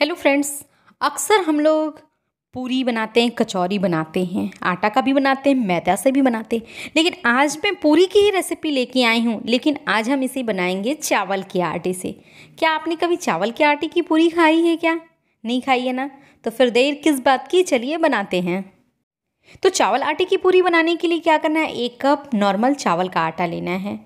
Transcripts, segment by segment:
hello friends अक्सर हम लोग पूरी बनाते हैं कचौरी बनाते हैं आटा का भी बनाते हैं मैदा से भी बनाते हैं लेकिन आज मैं पूरी की ही रेसिपी लेके आई हूँ लेकिन आज हम इसे बनाएंगे चावल के आटे से क्या आपने कभी चावल के आटे की पूरी खाई है क्या नहीं खाई है ना तो फिर देर किस बात की चलिए बनाते हैं तो चावल आटे की पूरी बनाने के लिए क्या करना है एक कप नॉर्मल चावल का आटा लेना है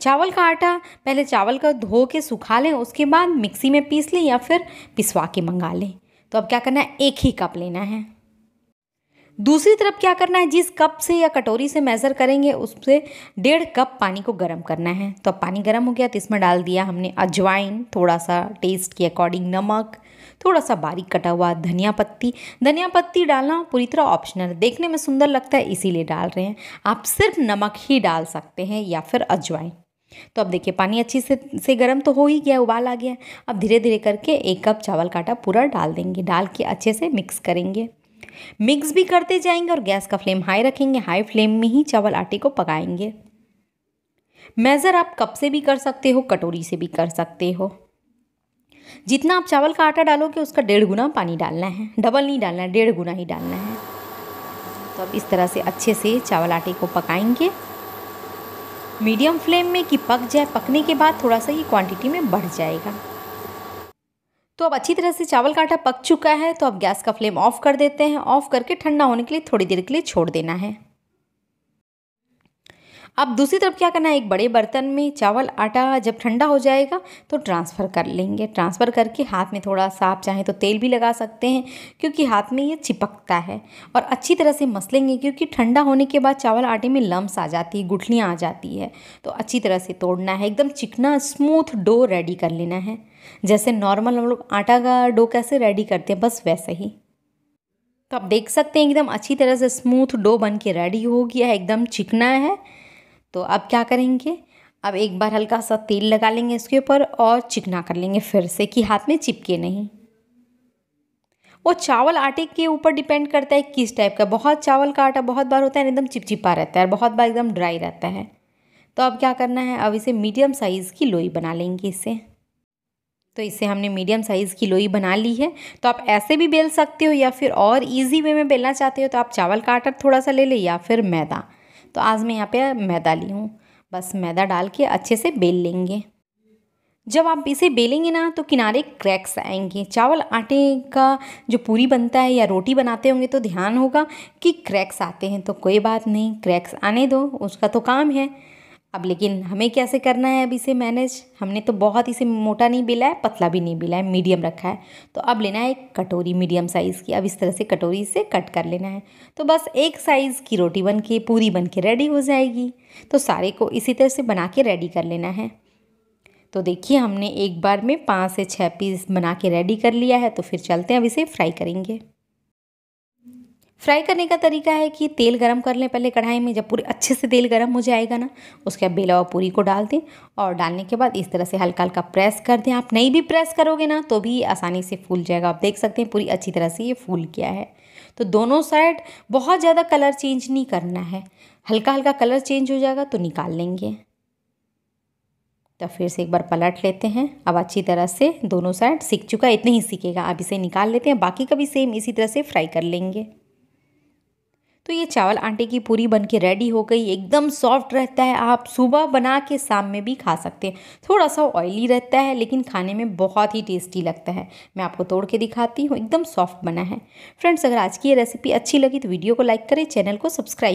चावल का आटा पहले चावल का धो के सुखा लें उसके बाद मिक्सी में पीस लें या फिर पिसवा के मंगा लें तो अब क्या करना है एक ही कप लेना है दूसरी तरफ क्या करना है जिस कप से या कटोरी से मेज़र करेंगे उससे डेढ़ कप पानी को गर्म करना है तो अब पानी गर्म हो गया तो इसमें डाल दिया हमने अजवाइन थोड़ा सा टेस्ट के अकॉर्डिंग नमक थोड़ा सा बारीक कटा हुआ धनिया पत्ती धनिया पत्ती डालना पूरी तरह ऑप्शनल है देखने में सुंदर लगता है इसीलिए डाल रहे हैं आप सिर्फ नमक ही डाल सकते हैं या फिर अजवाइन तो अब देखिए पानी अच्छी से से गर्म तो हो ही गया उबाल आ गया अब धीरे धीरे करके एक कप चावल का आटा पूरा डाल देंगे डाल के अच्छे से मिक्स करेंगे मिक्स भी करते जाएंगे और गैस का फ्लेम हाई रखेंगे हाई फ्लेम में ही चावल आटे को पकाएंगे मेज़र आप कप से भी कर सकते हो कटोरी से भी कर सकते हो जितना आप चावल का आटा डालोगे उसका डेढ़ गुना पानी डालना है डबल नहीं डालना है डेढ़ गुना ही डालना है तो अब इस तरह से अच्छे से चावल आटे को पकाएंगे मीडियम फ्लेम में कि पक जाए पकने के बाद थोड़ा सा ये क्वांटिटी में बढ़ जाएगा तो अब अच्छी तरह से चावल का आटा पक चुका है तो अब गैस का फ्लेम ऑफ कर देते हैं ऑफ करके ठंडा होने के लिए थोड़ी देर के लिए छोड़ देना है अब दूसरी तरफ क्या करना है एक बड़े बर्तन में चावल आटा जब ठंडा हो जाएगा तो ट्रांसफ़र कर लेंगे ट्रांसफ़र करके हाथ में थोड़ा सा आप चाहें तो तेल भी लगा सकते हैं क्योंकि हाथ में ये चिपकता है और अच्छी तरह से मसलेंगे क्योंकि ठंडा होने के बाद चावल आटे में लम्स आ जाती है गुठलियाँ आ जाती है तो अच्छी तरह से तोड़ना है एकदम चिकना स्मूथ डो रेडी कर लेना है जैसे नॉर्मल हम लोग आटा का डो कैसे रेडी करते हैं बस वैसे ही तो आप देख सकते हैं एकदम अच्छी तरह से स्मूथ डो बन के रेडी हो गया है एकदम चिकना है तो अब क्या करेंगे अब एक बार हल्का सा तेल लगा लेंगे इसके ऊपर और चिकना कर लेंगे फिर से कि हाथ में चिपके नहीं वो चावल आटे के ऊपर डिपेंड करता है किस टाइप का बहुत चावल का आटा बहुत बार होता है एकदम चिपचिपा रहता है और बहुत बार एकदम ड्राई रहता है तो अब क्या करना है अब इसे मीडियम साइज़ की लोई बना लेंगे इसे तो इसे हमने मीडियम साइज़ की लोई बना ली है तो आप ऐसे भी बेल सकते हो या फिर और इजी वे में बेलना चाहते हो तो आप चावल का आटा थोड़ा सा ले लें या फिर मैदा तो आज मैं यहाँ पे मैदा ली हूँ बस मैदा डाल के अच्छे से बेल लेंगे जब आप इसे बेलेंगे ना तो किनारे क्रैक्स आएंगे चावल आटे का जो पूरी बनता है या रोटी बनाते होंगे तो ध्यान होगा कि क्रैक्स आते हैं तो कोई बात नहीं क्रैक्स आने दो उसका तो काम है अब लेकिन हमें कैसे करना है अब इसे मैनेज हमने तो बहुत इसे मोटा नहीं बिला है पतला भी नहीं बिला है मीडियम रखा है तो अब लेना है एक कटोरी मीडियम साइज़ की अब इस तरह से कटोरी से कट कर लेना है तो बस एक साइज़ की रोटी बन के पूरी बन के रेडी हो जाएगी तो सारे को इसी तरह से बना के रेडी कर लेना है तो देखिए हमने एक बार में पाँच से छः पीस बना के रेडी कर लिया है तो फिर चलते हैं अब इसे फ्राई करेंगे फ्राई करने का तरीका है कि तेल गरम कर लें पहले कढ़ाई में जब पूरे अच्छे से तेल गरम हो जाएगा ना उसके बाद बेला और पूरी को डाल दें और डालने के बाद इस तरह से हल्का हल्का प्रेस कर दें आप नहीं भी प्रेस करोगे ना तो भी आसानी से फूल जाएगा आप देख सकते हैं पूरी अच्छी तरह से ये फूल गया है तो दोनों साइड बहुत ज़्यादा कलर चेंज नहीं करना है हल्का हल्का कलर चेंज हो जाएगा तो निकाल लेंगे तो फिर से एक बार पलट लेते हैं अब अच्छी तरह से दोनों साइड सीख चुका है इतने ही सीखेगा अब इसे निकाल लेते हैं बाकी का भी सेम इसी तरह से फ्राई कर लेंगे तो ये चावल आटे की पूरी बन के रेडी हो गई एकदम सॉफ्ट रहता है आप सुबह बना के शाम में भी खा सकते हैं थोड़ा सा ऑयली रहता है लेकिन खाने में बहुत ही टेस्टी लगता है मैं आपको तोड़ के दिखाती हूँ एकदम सॉफ्ट बना है फ्रेंड्स अगर आज की ये रेसिपी अच्छी लगी तो वीडियो को लाइक करें चैनल को सब्सक्राइब